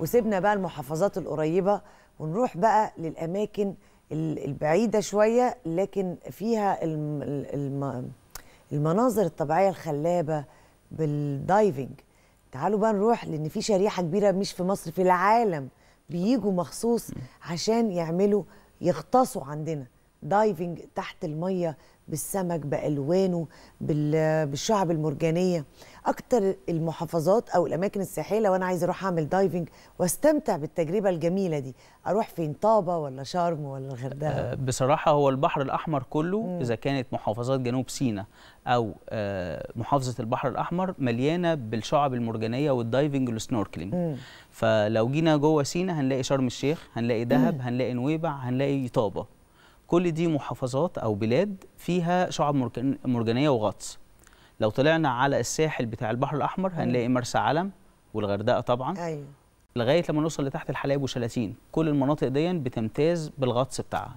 وسيبنا بقى المحافظات القريبه ونروح بقى للاماكن البعيده شويه لكن فيها المناظر الطبيعيه الخلابه بالدايفنج تعالوا بقى نروح لان في شريحه كبيره مش في مصر في العالم بيجوا مخصوص عشان يعملوا يغطسوا عندنا دايفنج تحت الميه بالسمك بالوانه بالشعب المرجانيه اكتر المحافظات او الاماكن الساحله لو انا عايز اروح اعمل دايفنج واستمتع بالتجربه الجميله دي اروح فين طابه ولا شرم ولا الغردقه آه، بصراحه هو البحر الاحمر كله مم. اذا كانت محافظات جنوب سيناء او آه، محافظه البحر الاحمر مليانه بالشعب المرجانيه والدايفنج والسنوركلينج فلو جينا جوه سينا هنلاقي شرم الشيخ هنلاقي دهب مم. هنلاقي نويبع هنلاقي طابه كل دي محافظات او بلاد فيها شعب مرجانيه وغطس لو طلعنا على الساحل بتاع البحر الاحمر هنلاقي مرسى علم والغردقه طبعا ايوه لغايه لما نوصل لتحت الحلايب وشلاتين كل المناطق دي بتمتاز بالغطس بتاعها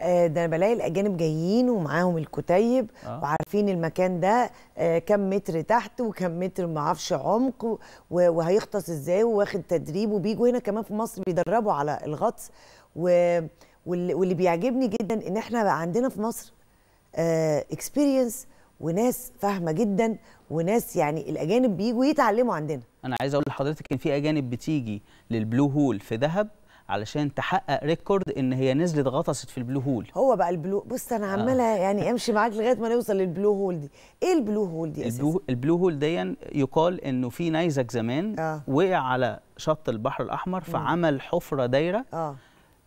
آه، ده انا بلاقي الاجانب جايين ومعاهم الكتيب آه. وعارفين المكان ده آه، كم متر تحت وكم متر ما اعرفش عمق وهيغطس ازاي وواخد تدريب وبيجوا هنا كمان في مصر بيدربوا على الغطس و واللي, بيعجبني جدا ان احنا بقى عندنا في مصر اكسبيرينس آه، وناس فاهمه جدا وناس يعني الاجانب بييجوا يتعلموا عندنا انا عايز اقول لحضرتك ان في اجانب بتيجي للبلو هول في ذهب علشان تحقق ريكورد ان هي نزلت غطست في البلو هول هو بقى البلو بص انا آه. عماله آه. يعني امشي معاك لغايه ما نوصل للبلو هول دي ايه البلو هول دي البلو, البلو هول دي يقال انه في نيزك زمان آه. وقع على شط البحر الاحمر فعمل حفره دايره آه.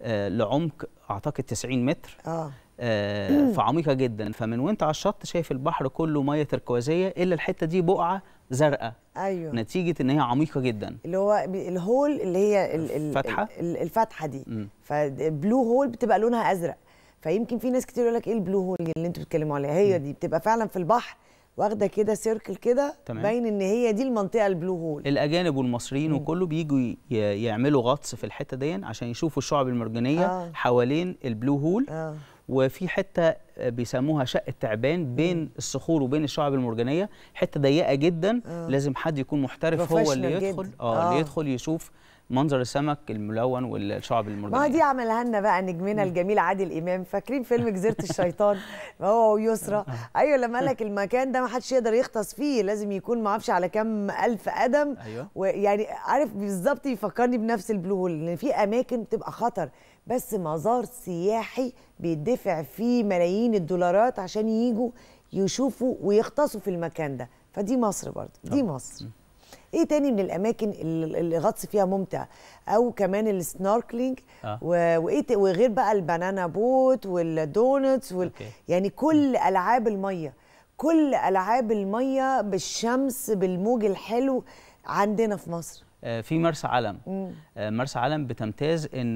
آه، لعمق اعتقد 90 متر آه. اه فعميقه جدا فمن وانت على الشط شايف البحر كله ميه تركوازيه الا الحته دي بقعه زرقاء ايوه نتيجه ان هي عميقه جدا اللي هو الهول اللي هي الفتحه الفتحه دي م. فبلو هول بتبقى لونها ازرق فيمكن في ناس كتير يقول لك ايه البلو هول اللي انتوا بتتكلموا عليها هي م. دي بتبقى فعلا في البحر واخده كده سيركل كده باين ان هي دي المنطقه البلو هول الاجانب والمصريين مم. وكله بيجوا يعملوا غطس في الحته دي عشان يشوفوا الشعب المرجانيه آه. حوالين البلو هول آه. وفي حته بيسموها شق التعبان بين مم. الصخور وبين الشعب المرجانيه حته ضيقه جدا آه. لازم حد يكون محترف هو اللي يدخل آه, اه اللي يدخل يشوف منظر السمك الملون والشعب المرجانيه ما دي عملها لنا بقى نجمنا الجميل عادل امام فاكرين فيلم جزيره الشيطان هو ويسرى آه. ايوه لما قال لك المكان ده ما حدش يقدر يغطس فيه لازم يكون ما اعرفش على كام الف قدم أيوة. ويعني عارف بالظبط يفكرني بنفس البلو هول لان في اماكن بتبقى خطر بس مزار سياحي بيدفع فيه ملايين الدولارات عشان يجوا يشوفوا ويغطسوا في المكان ده فدي مصر برضه دي آه. مصر ايه تاني من الاماكن اللي الغطس فيها ممتع او كمان السنوركلينج آه. وايه وغير بقى البنانا بوت والدونتس وال... يعني كل العاب الميه كل العاب الميه بالشمس بالموج الحلو عندنا في مصر آه، في مرسى علم آه، مرسى علم بتمتاز ان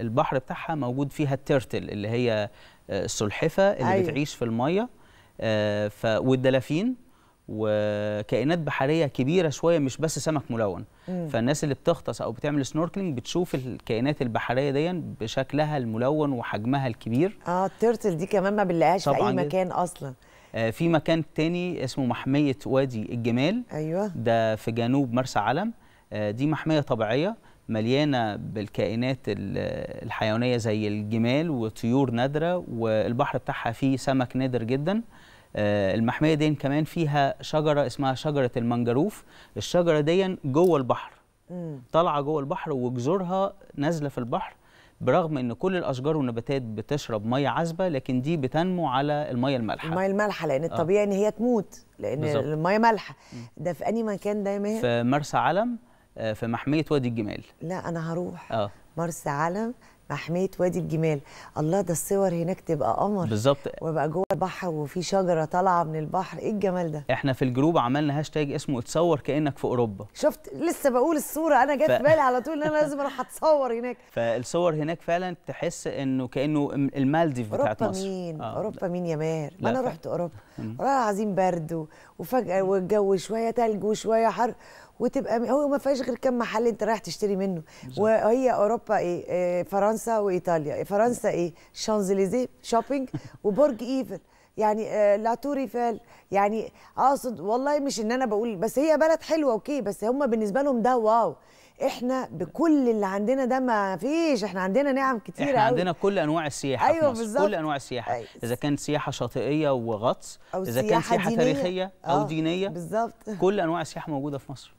البحر بتاعها موجود فيها التيرتل اللي هي آه، السلحفه اللي أيوه. بتعيش في الميه والدلافين وكائنات بحريه كبيره شويه مش بس سمك ملون مم. فالناس اللي بتغطس او بتعمل سنوركلينج بتشوف الكائنات البحريه دي بشكلها الملون وحجمها الكبير اه التيرتل دي كمان ما بنلاقيهاش في اي مكان اصلا آه في مكان تاني اسمه محميه وادي الجمال ايوه ده في جنوب مرسى علم آه دي محميه طبيعيه مليانه بالكائنات الحيوانيه زي الجمال وطيور نادره والبحر بتاعها فيه سمك نادر جدا آه، المحميه دي كمان فيها شجره اسمها شجره المنجروف الشجره دي جوه البحر طالعه جوه البحر وجذورها نازله في البحر برغم ان كل الاشجار والنباتات بتشرب ميه عذبه لكن دي بتنمو على الميه المالحه الميه المالحه لان آه. الطبيعي آه. ان هي تموت لان بالزبط. الميه مالحه ده في اي مكان ده يا ماهر في مرسى علم آه، في محميه وادي الجمال لا انا هروح آه. مرسى علم محميه وادي الجمال الله ده الصور هناك تبقى قمر بالظبط وبقى جوه البحر وفي شجره طالعه من البحر ايه الجمال ده احنا في الجروب عملنا هاشتاج اسمه اتصور كانك في اوروبا شفت لسه بقول الصوره انا جت ف... بالي على طول ان انا لازم اروح اتصور هناك فالصور هناك فعلا تحس انه كانه المالديف بتاعت مصر اوروبا مين آه. اوروبا مين يا ماهر ما انا رحت اوروبا والله العظيم برد وفجاه والجو شويه ثلج وشويه حر وتبقى هو ما فيهاش غير كم محل انت رايح تشتري منه بالزبط. وهي اوروبا إيه،, ايه فرنسا وايطاليا فرنسا ايه شانزليزيه شوبينج وبرج ايفل يعني آه، لا لاتور يعني اقصد والله مش ان انا بقول بس هي بلد حلوه اوكي بس هم بالنسبه لهم ده واو احنا بكل اللي عندنا ده ما فيش احنا عندنا نعم كتير احنا عندنا كل انواع السياحه أيوة في مصر كل انواع السياحه أيوة. اذا كانت سياحه شاطئيه وغطس أو اذا كانت سياحه دينية. تاريخيه او آه، دينيه بالظبط كل انواع السياحه موجوده في مصر